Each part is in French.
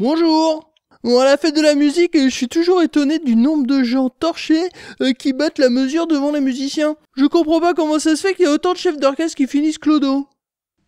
Bonjour On à la fête de la musique, je suis toujours étonné du nombre de gens torchés euh, qui battent la mesure devant les musiciens. Je comprends pas comment ça se fait qu'il y a autant de chefs d'orchestre qui finissent clodo.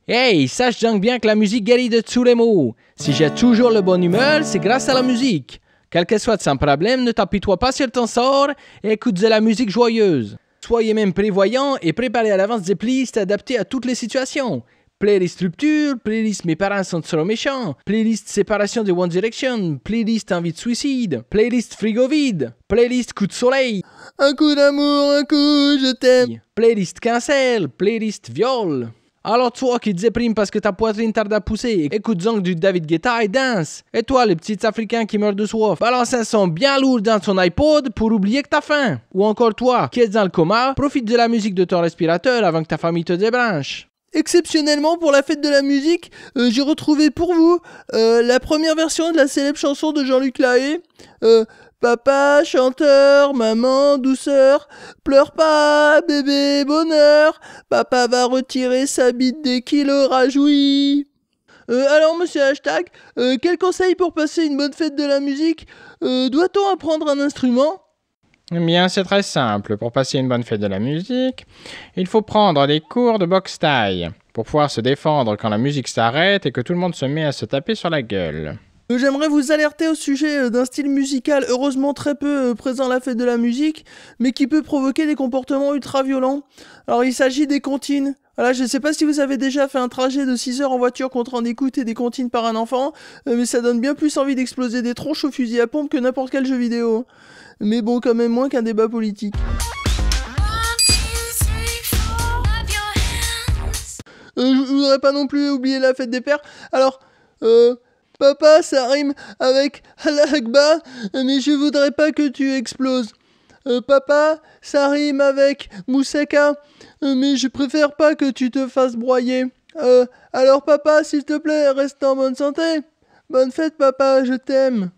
Hey, sache donc bien que la musique guérit de tous les maux. Si j'ai toujours le bon humeur, c'est grâce à la musique. Quel que soit ton problème, ne t'apitoie pas sur ton sort et écoute de la musique joyeuse. Soyez même prévoyant et préparez à l'avance des playlists adaptées à toutes les situations. Playlist rupture, playlist mes parents sont trop méchants, playlist séparation de One Direction, playlist envie de suicide, playlist frigo vide, playlist coup de soleil. Un coup d'amour, un coup je t'aime. Playlist cancel, playlist viol. Alors toi qui te déprimes parce que ta poitrine tarde à pousser, écoute donc du David Guetta et danse. Et toi, les petits Africains qui meurent de soif, balance un son bien lourd dans ton iPod pour oublier que t'as faim. Ou encore toi, qui es dans le coma, profite de la musique de ton respirateur avant que ta famille te débranche exceptionnellement pour la fête de la musique, euh, j'ai retrouvé pour vous euh, la première version de la célèbre chanson de Jean-Luc Lahaye. Euh, papa, chanteur, maman, douceur, pleure pas, bébé, bonheur, papa va retirer sa bite dès qu'il aura joui. alors, monsieur Hashtag, quel conseil pour passer une bonne fête de la musique Doit-on apprendre un instrument eh bien, c'est très simple. Pour passer une bonne fête de la musique, il faut prendre des cours de boxe taille pour pouvoir se défendre quand la musique s'arrête et que tout le monde se met à se taper sur la gueule. J'aimerais vous alerter au sujet euh, d'un style musical heureusement très peu euh, présent à la fête de la musique, mais qui peut provoquer des comportements ultra violents. Alors il s'agit des comptines. Voilà, je sais pas si vous avez déjà fait un trajet de 6 heures en voiture contre un et des comptines par un enfant, euh, mais ça donne bien plus envie d'exploser des tronches au fusil à pompe que n'importe quel jeu vidéo. Mais bon, quand même moins qu'un débat politique. Euh, je voudrais pas non plus oublier la fête des pères. Alors, euh, papa, ça rime avec l'agba, mais je voudrais pas que tu exploses. Euh, papa, ça rime avec moussaka, euh, mais je préfère pas que tu te fasses broyer. Euh, alors papa, s'il te plaît, reste en bonne santé. Bonne fête, papa, je t'aime.